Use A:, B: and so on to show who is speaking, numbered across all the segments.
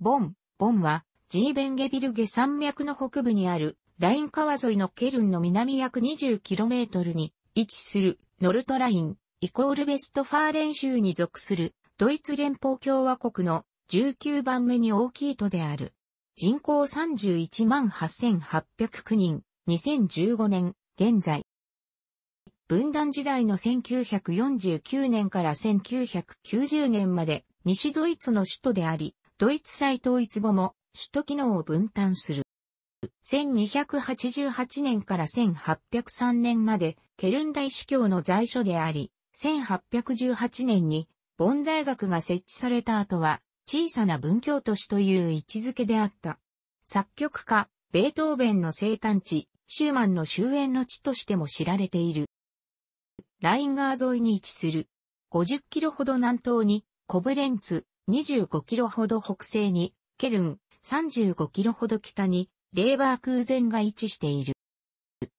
A: ボン、ボンは、ジーベンゲビルゲ山脈の北部にある、ライン川沿いのケルンの南約 20km に位置する、ノルトライン、イコールベストファーレン州に属する、ドイツ連邦共和国の19番目に大きい都である。人口31万8809人、2015年、現在。分断時代の1949年から1990年まで、西ドイツの首都であり、ドイツ再統一後も首都機能を分担する。1288年から1803年までケルン大司教の在所であり、1818年にボン大学が設置された後は小さな文教都市という位置づけであった。作曲家、ベートーベンの生誕地、シューマンの終焉の地としても知られている。ライン川沿いに位置する。50キロほど南東にコブレンツ、25キロほど北西に、ケルン、35キロほど北に、レーバー空前が位置している。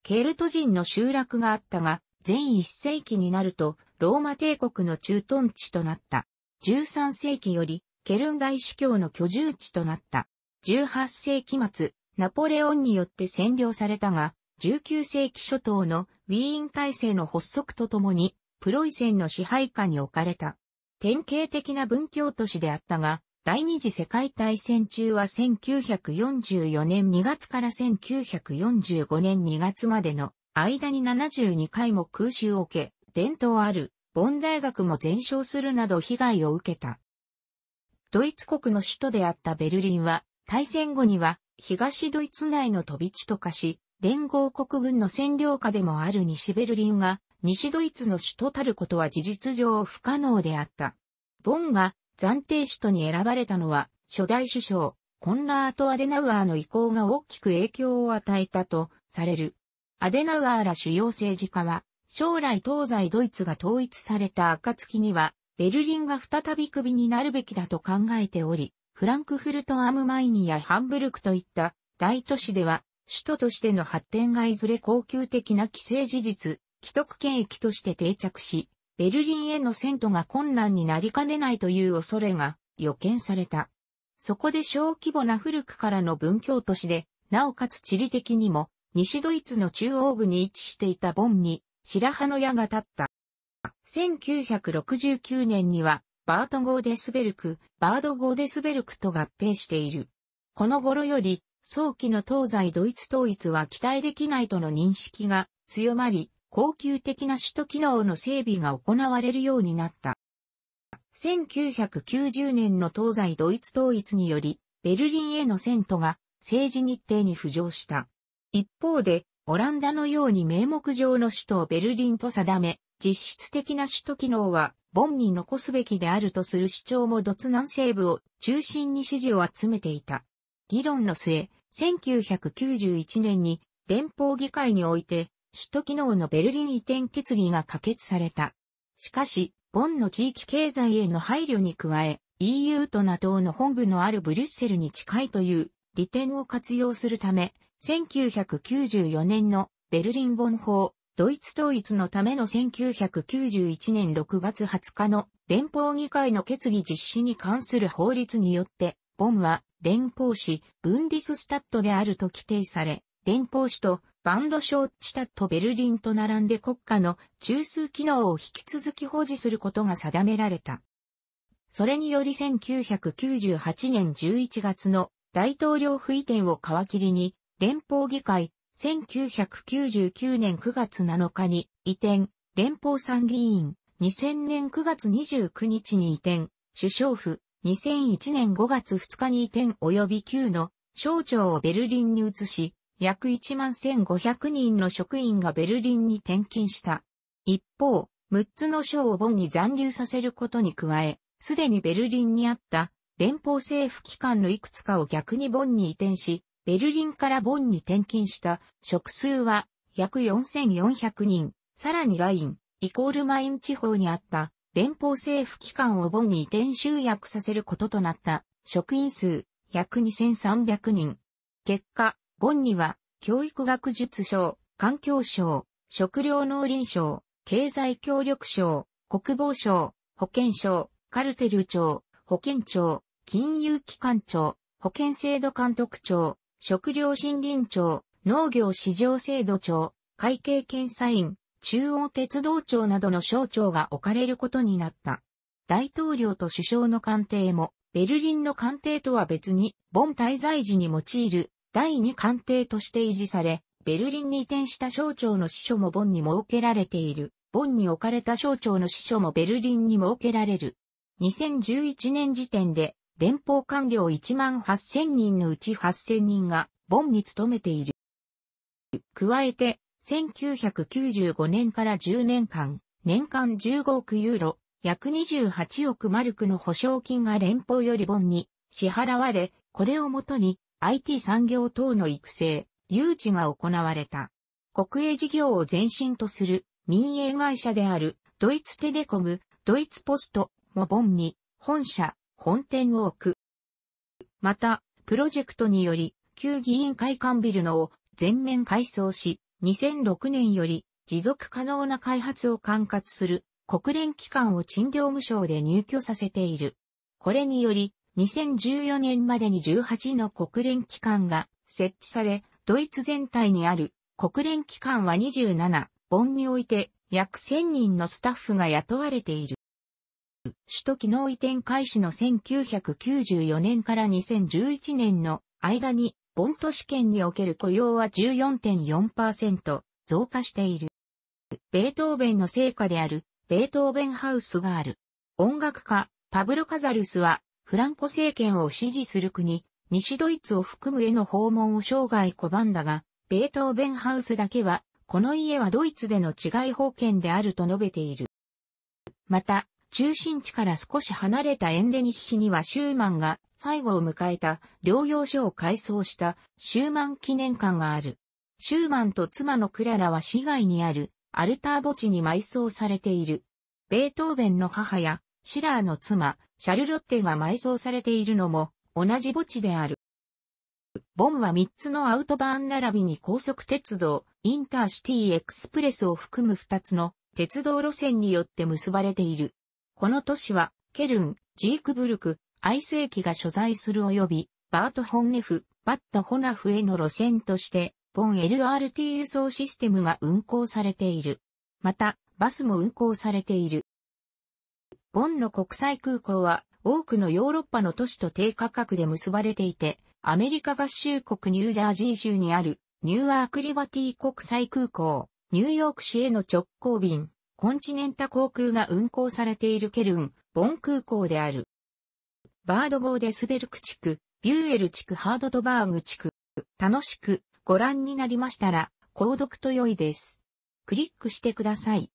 A: ケルト人の集落があったが、全1世紀になると、ローマ帝国の駐屯地となった。13世紀より、ケルン大司教の居住地となった。18世紀末、ナポレオンによって占領されたが、19世紀初頭のウィーン体制の発足とともに、プロイセンの支配下に置かれた。典型的な文教都市であったが、第二次世界大戦中は1944年2月から1945年2月までの間に72回も空襲を受け、伝統あるボン大学も全焼するなど被害を受けた。ドイツ国の首都であったベルリンは、大戦後には東ドイツ内の飛び地と化し、連合国軍の占領下でもある西ベルリンが西ドイツの首都たることは事実上不可能であった。ボンが暫定首都に選ばれたのは、初代首相、コンラート・アデナウアーの意向が大きく影響を与えたとされる。アデナウアーら主要政治家は、将来東西ドイツが統一された暁には、ベルリンが再び首になるべきだと考えており、フランクフルト・アムマイニやハンブルクといった大都市では、首都としての発展がいずれ恒久的な既成事実既得権益として定着し、ベルリンへの遷都が困難になりかねないという恐れが予見された。そこで小規模な古くからの文教都市で、なおかつ地理的にも、西ドイツの中央部に位置していたボンに、白羽の矢が立った。1969年には、バート・ゴーデスベルク、バード・ゴーデスベルクと合併している。この頃より、早期の東西ドイツ統一は期待できないとの認識が強まり、恒久的な首都機能の整備が行われるようになった。1990年の東西ドイツ統一により、ベルリンへの遷都が政治日程に浮上した。一方で、オランダのように名目上の首都をベルリンと定め、実質的な首都機能は、ボンに残すべきであるとする主張もドツ南西部を中心に支持を集めていた。議論の末、1991年に連邦議会において首都機能のベルリン移転決議が可決された。しかし、ボンの地域経済への配慮に加え、EU と NATO の本部のあるブリュッセルに近いという利点を活用するため、1994年のベルリンボン法、ドイツ統一のための1991年6月20日の連邦議会の決議実施に関する法律によって、ボンは連邦市、ブンディススタッドであると規定され、連邦市とバンドショーチタットベルリンと並んで国家の中枢機能を引き続き保持することが定められた。それにより1998年11月の大統領府移転を皮切りに、連邦議会、1999年9月7日に移転、連邦参議院、2000年9月29日に移転、首相府、2001年5月2日に移転及び9の省庁をベルリンに移し、約1万1500人の職員がベルリンに転勤した。一方、6つの省をボンに残留させることに加え、すでにベルリンにあった連邦政府機関のいくつかを逆にボンに移転し、ベルリンからボンに転勤した職数は約4400人、さらにライン、イコールマイン地方にあった連邦政府機関をボンに移転集約させることとなった職員数約2300人。結果、ボンには、教育学術省、環境省、食料農林省、経済協力省、国防省、保健省、カルテル庁、保健庁、金融機関庁、保健制度監督庁、食料森林庁、農業市場制度庁、会計検査院、中央鉄道庁などの省庁が置かれることになった。大統領と首相の官邸も、ベルリンの官邸とは別に、ボン滞在時に用いる第2官邸として維持され、ベルリンに移転した省庁の司書もボンに設けられている。ボンに置かれた省庁の司書もベルリンに設けられる。2011年時点で、連邦官僚1万8000人のうち8000人が、ボンに勤めている。加えて、1995年から10年間、年間15億ユーロ、約28億マルクの保証金が連邦よりボンに支払われ、これをもとに IT 産業等の育成、誘致が行われた。国営事業を前身とする民営会社であるドイツテレコム、ドイツポストもボンに本社、本店を置く。また、プロジェクトにより、旧議員会館ビルのを全面改装し、2006年より持続可能な開発を管轄する国連機関を賃料無償で入居させている。これにより、2014年までに18の国連機関が設置され、ドイツ全体にある国連機関は27、ボンにおいて約1000人のスタッフが雇われている。首都機能移転開始の1994年から2011年の間に、ボン都市圏における雇用は14.4%増加している。ベートーベンの成果である、ベートーベンハウスがある。音楽家、パブロ・カザルスは、フランコ政権を支持する国、西ドイツを含むへの訪問を生涯拒んだが、ベートーベンハウスだけは、この家はドイツでの治外法権であると述べている。また、中心地から少し離れたエンデニヒにはシューマンが最後を迎えた療養所を改装したシューマン記念館がある。シューマンと妻のクララは市外にあるアルター墓地に埋葬されている。ベートーベンの母やシラーの妻、シャルロッテが埋葬されているのも同じ墓地である。ボンは3つのアウトバーン並びに高速鉄道、インターシティエクスプレスを含む2つの鉄道路線によって結ばれている。この都市は、ケルン、ジークブルク、アイス駅が所在する及び、バートホンネフ、バットホナフへの路線として、ボン LRT 輸送システムが運行されている。また、バスも運行されている。ボンの国際空港は多くのヨーロッパの都市と低価格で結ばれていて、アメリカ合衆国ニュージャージー州にあるニューアークリバティ国際空港、ニューヨーク市への直行便、コンチネンタ航空が運航されているケルン、ボン空港である。バード号でスベルク地区、ビューエル地区ハードトバーグ地区、楽しくご覧になりましたら、購読と良いです。クリックしてください。